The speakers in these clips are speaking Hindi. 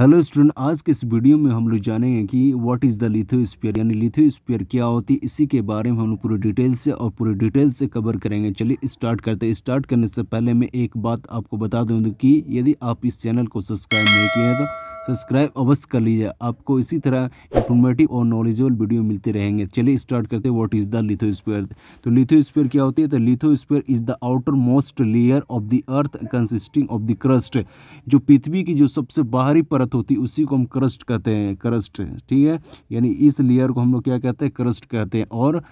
हेलो स्टूडेंट आज के इस वीडियो में हम लोग जानेंगे कि व्हाट इज़ द लिथोस्फीयर यानी लिथोस्फीयर क्या होती है इसी के बारे में हम लोग पूरे डिटेल से और पूरे डिटेल से कवर करेंगे चलिए स्टार्ट करते हैं स्टार्ट करने से पहले मैं एक बात आपको बता दूँ कि यदि आप इस चैनल को सब्सक्राइब नहीं किया है तो सब्सक्राइब अवश्य कर लीजिए आपको इसी तरह इन्फॉर्मेटिव और नॉलेजेबल वीडियो मिलते रहेंगे चलिए स्टार्ट करते हैं व्हाट इज़ द लिथोस्फीयर तो लिथोस्फीयर क्या होती है तो lithosphere is the outermost layer of the earth consisting of the crust जो पृथ्वी की जो सबसे बाहरी परत होती है उसी को हम क्रस्ट कहते हैं क्रस्ट ठीक है यानी इस लेयर को हम लोग क्या कहते हैं क्रस्ट कहते हैं और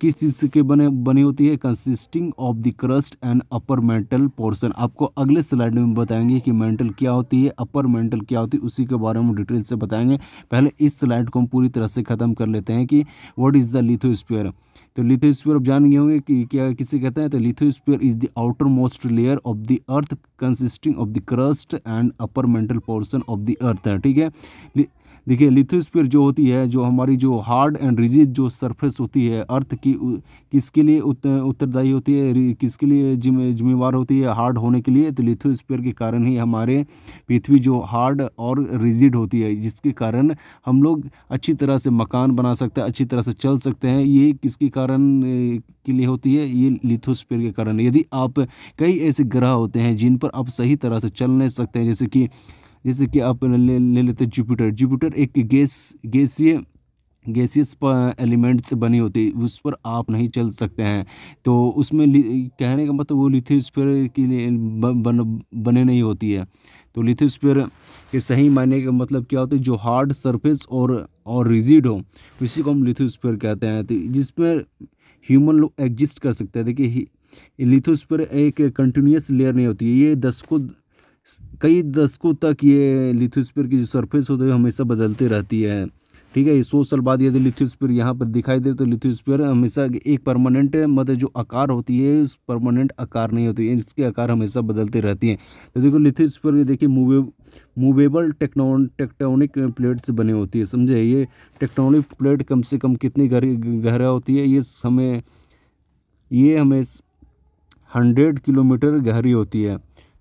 किस चीज़ के बने बनी होती है consisting of the crust and upper mantle portion आपको अगले स्लाइड में बताएंगे कि मेंटल क्या होती है अपर मेंटल क्या होती है उसी के बारे में डिटेल से बताएंगे पहले इस स्लाइड को हम पूरी तरह से ख़त्म कर लेते हैं कि व्हाट इज़ द लिथोस्फीयर तो लिथोस्फीयर आप जान गए होंगे कि क्या किसे कहते हैं तो lithosphere is the outermost layer of the earth consisting of the crust and upper mantle portion of the earth ठीक है देखिए लिथोस्फीयर जो होती है जो हमारी जो हार्ड एंड रिजिड जो सरफेस होती है अर्थ की किसके लिए उत्तरदायी होती है किसके लिए जिम्मेवार होती है हार्ड होने के लिए तो लिथोस्फीयर के कारण ही हमारे पृथ्वी जो हार्ड और रिजिड होती है जिसके कारण हम लोग अच्छी तरह से मकान बना सकते हैं अच्छी तरह से चल सकते हैं ये किसके कारण के लिए होती है ये लिथोस्फीयर के कारण यदि आप कई ऐसे ग्रह होते हैं जिन पर आप सही तरह से चल नहीं सकते हैं जैसे कि जैसे कि आप ले, ले लेते हैं जुपिटर जुपिटर एक गैस गैसीय गैसियस एलिमेंट से बनी होती है उस पर आप नहीं चल सकते हैं तो उसमें कहने का मतलब वो लिथियोस्फीयर के लिए बन, बने नहीं होती है तो लिथियोस्फीयर के सही मायने का मतलब क्या होता है जो हार्ड सरफेस और और रिजिड हो उसी तो को हम लिथियोस्फीयर कहते हैं तो जिसमें ह्यूमन लोग एग्जिस्ट कर सकते हैं देखिए लिथोस्फीयर एक कंटिन्यूस लेयर नहीं होती है ये दशकों कई दशकों तक ये लिथोस्फीयर की जो सरफेस होती है हमेशा बदलते रहती है ठीक है ये सौ साल बाद यदि लिथोस्फीयर यहाँ पर दिखाई दे तो लिथोस्फीयर हमेशा एक परमानेंट मतलब जो आकार होती है उस परमानेंट आकार नहीं होती है इसके आकार हमेशा बदलते रहती हैं तो देखो लिथोस्फीयर देखिए मूवे मूवेबल टेक्नो टेक्टोनिक प्लेट से बनी होती है समझे ये टेक्टोनिक प्लेट कम से कम कितनी गहरा होती है ये हमें ये हमें हंड्रेड किलोमीटर गहरी होती है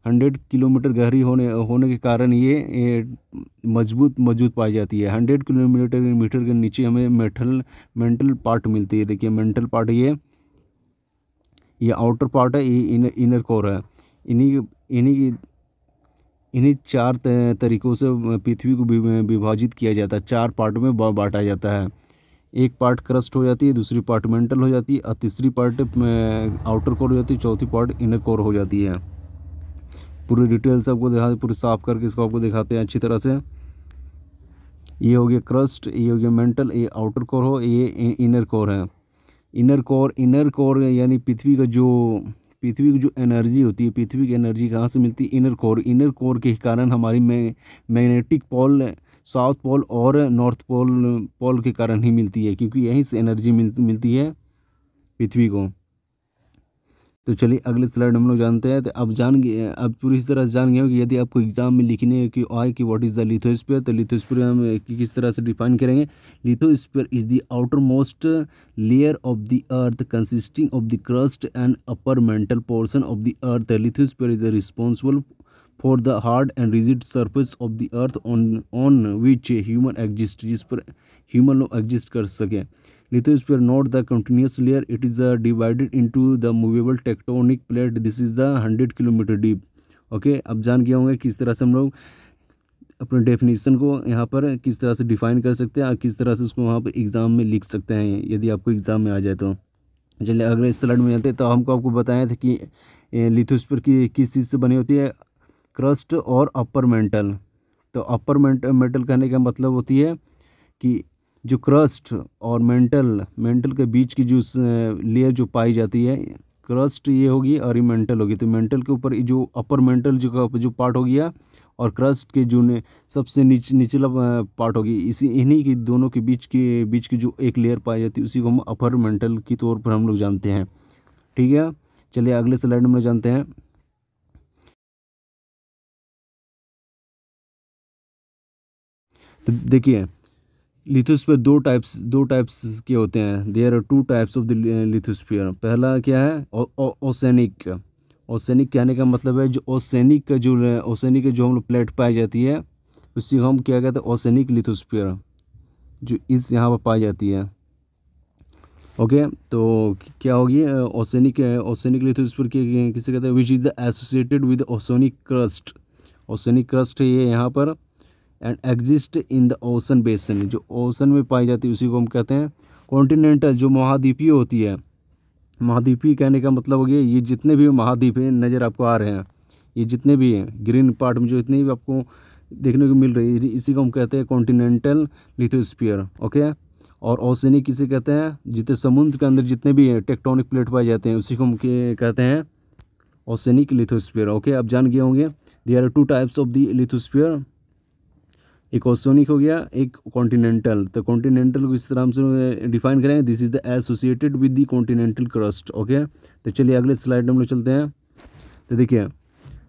हंड्रेड किलोमीटर गहरी होने होने के कारण ये मजबूत मौजूद पाई जाती है हंड्रेड किलोमीटर मीटर के नीचे हमें मेटल मेंटल पार्ट मिलती है देखिए मेंटल पार्ट ये ये आउटर पार्ट है ये इन इनर कोर है इन्हीं इन्हीं इन्हीं चार तरीक़ों से पृथ्वी को विभाजित किया जाता है चार पार्ट में बांटा जाता है एक पार्ट क्रस्ट हो जाती है दूसरी पार्ट मेंटल हो जाती है और तीसरी पार्ट आउटर कोर हो जाती है चौथी पार्ट इनर कोर हो जाती है पूरी डिटेल्स आपको दिखाते पूरी साफ करके इसको आपको दिखाते हैं अच्छी तरह से ये हो गया क्रस्ट ये हो गया मेंटल ये आउटर कोर हो ये इनर कोर है इनर कोर इनर कोर यानी पृथ्वी का जो पृथ्वी की जो एनर्जी होती है पृथ्वी की एनर्जी कहाँ से मिलती है इनर कोर इनर कोर के कारण हमारी मैग्नेटिक पोल साउथ पोल और नॉर्थ पोल पोल के कारण ही मिलती है क्योंकि यहीं से एनर्जी मिल, मिलती है पृथ्वी को तो चलिए अगले स्लाइड हम लोग जानते हैं तो अब जान गए अब पूरी तरह से जान गए कि यदि आपको एग्जाम में लिखने की आए कि व्हाट इज़ द लिथोस्फीयर तो लिथोस्फीयर हम किस तरह से डिफाइन करेंगे lithosphere is the outermost layer of the earth consisting of the crust and upper mantle portion of the earth lithosphere is responsible for the hard and rigid surface of the earth on on which human exist जिस पर ह्यूमन लोग एग्जिस्ट कर सकें lithosphere not the continuous layer it is the divided into the movable tectonic plate this is the hundred kilometre deep okay अब जान गए होंगे किस तरह से हम लोग अपने डेफिनेशन को यहाँ पर किस तरह से डिफाइन कर सकते हैं और किस तरह से उसको वहाँ पर एग्ज़ाम में लिख सकते हैं यदि आपको एग्ज़ाम में आ जाए तो चलिए अगले स्लाइड में जाते हैं तो हमको आपको बताया था कि लिथोस्फीयर की किस चीज़ से बनी होती है क्रस्ट और अपर मेंटल तो अपर मेंटल कहने का मतलब होती है कि जो क्रस्ट और मेंटल मेंटल के बीच की जो लेयर जो पाई जाती है क्रस्ट ये होगी और ये मेंटल होगी तो मेंटल के ऊपर जो अपर मेंटल जो जो पार्ट हो गया और क्रस्ट के जो सबसे नीच निचला पार्ट होगी इसी इन्हीं की दोनों के बीच के बीच की जो एक लेयर पाई जाती है उसी को हम अपर मेंटल की तौर पर हम लोग जानते हैं ठीक है चलिए अगले स्लाइड में जानते हैं तो देखिए लिथोस्फीयर दो टाइप्स दो टाइप्स के होते हैं there are two types of the lithosphere पहला क्या है ओसैनिक ओसैनिक कहने का मतलब है जो ओसैनिक का जो ओसैनिक का जो हम लोग प्लेट पाई जाती है उसी को हम क्या कहते हैं ओसैनिक लिथोस्फीयर जो इस यहाँ पर पाई जाती है ओके तो क्या होगी ओसैनिक ओसेनिक लिथोस्फीयर किसे कहते हैं which is the associated with oceanic crust oceanic crust है ये यहाँ पर and exist in the ocean basin जो ओसन में पाई जाती है उसी को हम कहते हैं कॉन्टिनेंटल जो महाद्वीपीय होती है महाद्वीपीय कहने का मतलब हो गया ये जितने भी महाद्वीप हैं नज़र आपको आ रहे हैं ये जितने भी हैं ग्रीन पार्ट में जो इतने भी आपको देखने को मिल रही है इसी को हम कहते हैं कॉन्टिनेंटल लिथोस्पियर ओके और ओसेनिक किसे कहते हैं जितने समुद्र के अंदर जितने भी हैं टेक्टोनिक प्लेट पाए जाते हैं उसी को हम कहते हैं ओसेनिक लिथोस्पियर ओके आप जान गए होंगे there are two types of the lithosphere एक ओसोनिक हो गया एक कॉन्टिनेंटल तो कॉन्टिनेंटल को इस तरह से डिफाइन करेंगे this is the associated with the continental crust okay तो चलिए अगले स्लाइड हम चलते हैं तो देखिए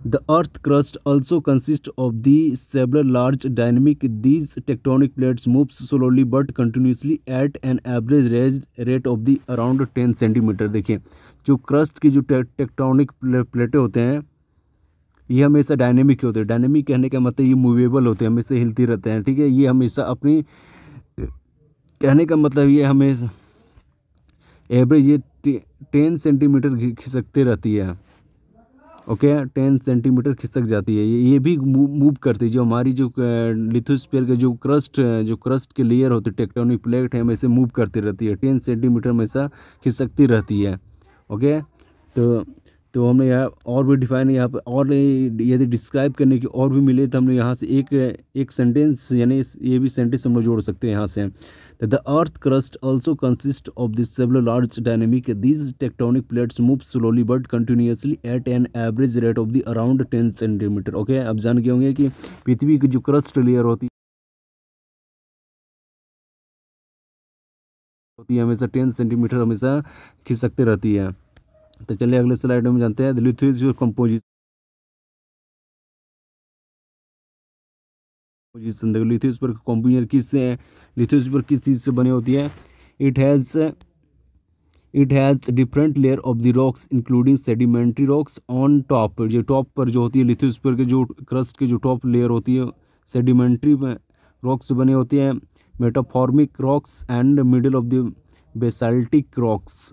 the earth crust also consist of the several large dynamic these tectonic plates moves slowly but continuously at an average rage rate of the around ten centimetre देखिए जो क्रस्ट की जो टेक्टोनिक प्लेटें होते हैं ये हमेशा डायनेमिक होते हैं डायनेमिक कहने का मतलब ये मूवेबल होते हैं हमेशा हिलते रहते हैं ठीक है ये हमेशा अपनी कहने का मतलब ये हमेशा एवरेज ये टेन सेंटीमीटर खिसकते रहती है ओके टेन सेंटीमीटर खिसक जाती है ये ये भी मूव करती है जो हमारी जो लिथोस्फीयर के जो क्रस्ट जो क्रस्ट के लेयर होते टेक्टोनिक प्लेट है हमेशा मूव करती रहती है टेन सेंटीमीटर हमेशा खिसकती रहती है ओके तो तो हमने यहाँ और भी डिफाइन यहाँ पर और यदि डिस्क्राइब करने की और भी मिले तो हमने यहाँ से एक एक सेंटेंस यानी ये भी सेंटेंस हम लोग जोड़ सकते हैं यहाँ से the earth crust also consist of this several large dynamic this tectonic plates move slowly but continuously at an average rate of the around ten centimetre okay आप जान गए होंगे कि पृथ्वी की जो क्रस्ट लेयर होती होती है हमेशा टेन सेंटीमीटर हमेशा खिसकते रहती है तो चलिए अगले स्लाइड में जानते हैं द इज योर कंपोजिशन देखो लिथियस पर किस से है लिथियस पर किस चीज़ से बनी होती है it has it has different layer of the rocks including sedimentary rocks on top जो टॉप पर जो होती है लिथियस पर के जो क्रस्ट के जो टॉप लेयर होती है सेडिमेंट्री रॉक्स बने होते हैं metamorphic rocks and middle of the basaltic rocks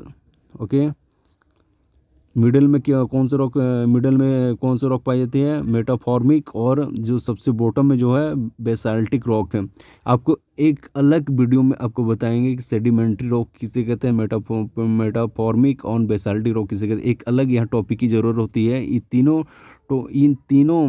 okay middle में क्या कौन से रॉक मिडल में कौन से रॉक पाई जाती है मेटाफॉर्मिक और जो सबसे बॉटम में जो है बेसाल्टिक रॉक है आपको एक अलग वीडियो में आपको बताएंगे कि सेडिमेंट्री रॉक किसे कहते हैं मेटाफॉ मेटाफॉर्मिक और बेसाल्टिक रॉक किसे कहते हैं एक अलग यहाँ टॉपिक की ज़रूरत होती है ये तीनों तो इन तीनों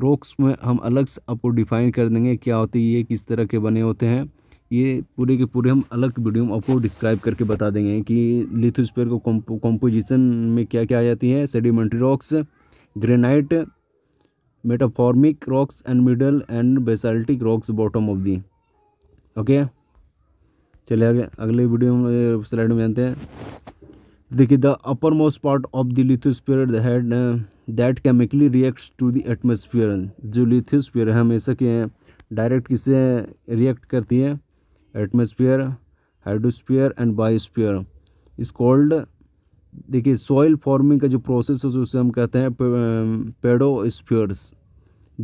रॉक्स में हम अलग से आपको डिफाइन कर देंगे क्या होती है किस तरह के बने होते हैं ये पूरे के पूरे हम अलग वीडियो में आपको डिस्क्राइब करके बता देंगे कि लिथोस्पेयर को कॉम्पोजिशन में क्या क्या आ जाती है sedimentary rocks granite metamorphic rocks and middle and basaltic rocks bottom of the okay चले आगे अगले वीडियो में स्लाइड में जानते हैं देखिए the uppermost part of the lithosphere that that chemically reacts to the atmosphere जो लिथोस्फीयर है हमेशा के डायरेक्ट किससे रिएक्ट करती है atmosphere hydrosphere and biosphere is called देखिए सॉइल फॉर्मिंग का जो प्रोसेस है उसे हम कहते हैं पेडोस्फियर्स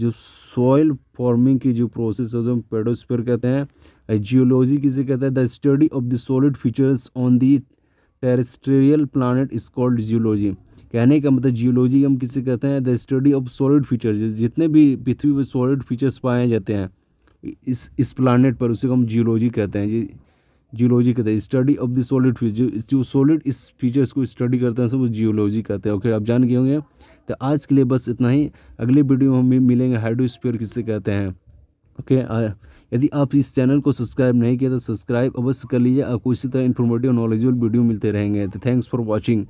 जो सॉइल फॉर्मिंग की जो प्रोसेस है उसे हम पेडोस्फियर कहते हैं जियोलॉजी किसे कहते हैं the study of the solid features on the terrestrial planet is called geology कहने का मतलब जियोलॉजी हम किसे कहते हैं the study of solid features जितने भी पृथ्वी पर सॉलिड फीचर्स पाए जाते हैं इस इस प्लानट पर उसे को हम जियोलॉजी कहते हैं जी जियोलॉजी कहते हैं study of the solid feature जो सॉलिड इस फीचर्स को स्टडी करते हैं सब जियोलॉजी कहते हैं ओके आप जान गए होंगे तो आज के लिए बस इतना ही अगले वीडियो में हम मिलेंगे हाइड्रोस्पियर किससे कहते हैं ओके यदि आप इस चैनल को सब्सक्राइब नहीं किया तो सब्सक्राइब अवश्य कर लीजिए आपको इसी तरह इन्फॉर्मेटिव नॉलेजेबल वीडियो मिलते रहेंगे तो थैंक्स फॉर वॉचिंग